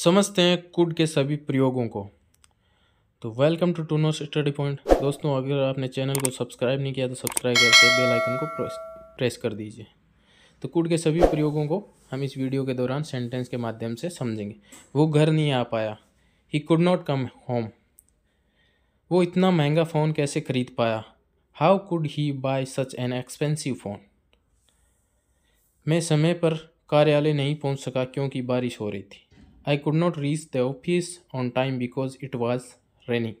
समझते हैं कुड के सभी प्रयोगों को तो welcome to to know study point दोस्तों अगर आपने चैनल को सब्सक्राइब नहीं किया तो सब्सक्राइब करके बेल आइकन को प्रेस प्रेस कर दीजिए तो कुड के सभी प्रयोगों को हम इस वीडियो के दौरान सेंटेंस के माध्यम से समझेंगे वो घर नहीं आ पाया he could not come home वो इतना महंगा फ़ोन कैसे खरीद पाया how could he buy such an expensive phone मैं समय पर कार्यालय नहीं पहुंच सका क्योंकि बारिश हो रही थी I could not reach the office on time because it was raining.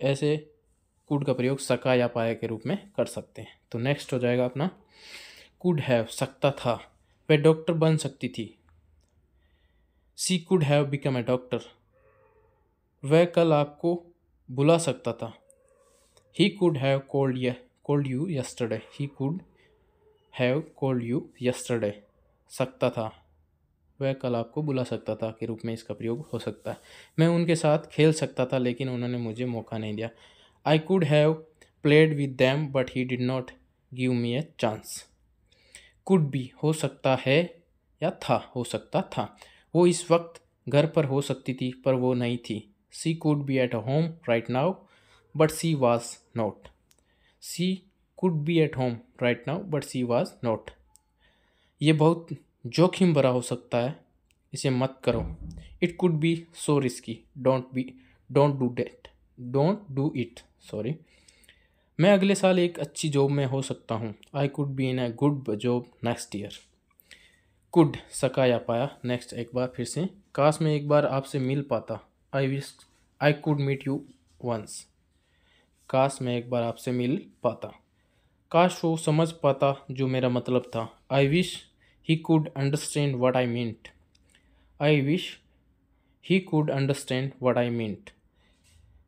ऐसे could का प्रयोग सका या पाया के रूप में कर सकते हैं तो नेक्स्ट हो जाएगा अपना could have सकता था वह डॉक्टर बन सकती थी she could have become a doctor वह कल आपको बुला सकता था ही कुड हैव कोल्ड या called you yesterday he could have called you yesterday सकता था वह कल आपको बुला सकता था के रूप में इसका प्रयोग हो सकता है मैं उनके साथ खेल सकता था लेकिन उन्होंने मुझे मौका नहीं दिया I could have played with them but he did not give me a chance could भी हो सकता है या था हो सकता था वो इस वक्त घर पर हो सकती थी पर वो नहीं थी she could be at home right now but she was not she could be at home right now but she was not ये बहुत जोखिम भरा हो सकता है इसे मत करो it could be so risky don't be don't do that don't do it sorry मैं अगले साल एक अच्छी जॉब में हो सकता हूँ I could be in a good job next year could सका या पाया नेक्स्ट एक बार फिर से काश मैं एक बार आपसे मिल पाता I wish I could meet you once काश मैं एक बार आपसे मिल पाता काश वो समझ पाता जो मेरा मतलब था I wish he could understand what I meant. I wish he could understand what I meant.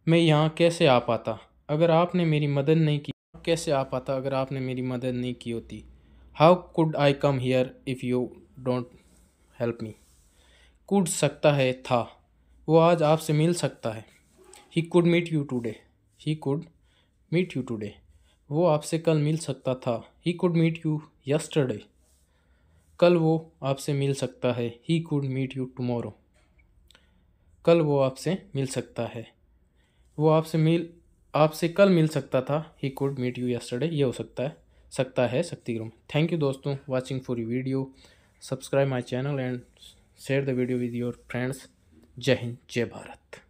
मैं यहाँ कैसे आ पाता अगर आपने मेरी मदद नहीं की कैसे आ पाता अगर आपने मेरी मदद नहीं की होती how could I come here if you don't help me could सकता है था वो आज आपसे मिल सकता है he could meet you today he could meet you today वो आपसे कल मिल सकता था he could meet you yesterday कल वो आपसे मिल सकता है he could meet you tomorrow कल वो आपसे मिल सकता है वो आपसे मिल आपसे कल मिल सकता था he could meet you yesterday ये हो सकता है सकता है शक्ति ग्रुम थैंक यू दोस्तों watching for you video subscribe my channel and share the video with your friends जय हिंद जय भारत